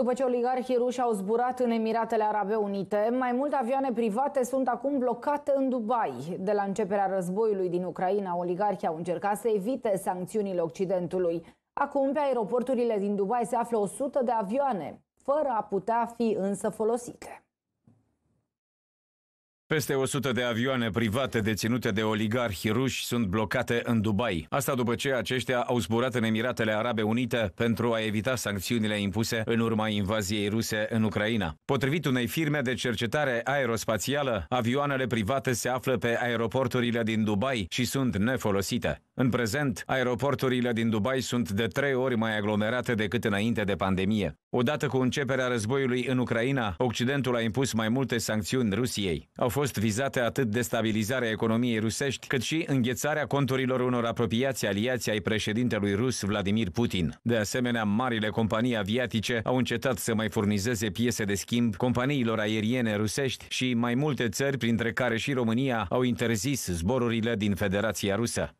După ce oligarhii ruși au zburat în Emiratele Arabe Unite, mai multe avioane private sunt acum blocate în Dubai. De la începerea războiului din Ucraina, oligarhii au încercat să evite sancțiunile Occidentului. Acum, pe aeroporturile din Dubai se află 100 de avioane, fără a putea fi însă folosite. Peste 100 de avioane private deținute de oligarhi ruși sunt blocate în Dubai. Asta după ce aceștia au zburat în Emiratele Arabe Unite pentru a evita sancțiunile impuse în urma invaziei ruse în Ucraina. Potrivit unei firme de cercetare aerospațială, avioanele private se află pe aeroporturile din Dubai și sunt nefolosite. În prezent, aeroporturile din Dubai sunt de trei ori mai aglomerate decât înainte de pandemie. Odată cu începerea războiului în Ucraina, Occidentul a impus mai multe sancțiuni Rusiei. Au fost vizate atât destabilizarea economiei rusești, cât și înghețarea conturilor unor apropiați aliați ai președintelui rus Vladimir Putin. De asemenea, marile companii aviatice au încetat să mai furnizeze piese de schimb companiilor aeriene rusești și mai multe țări, printre care și România, au interzis zborurile din Federația Rusă.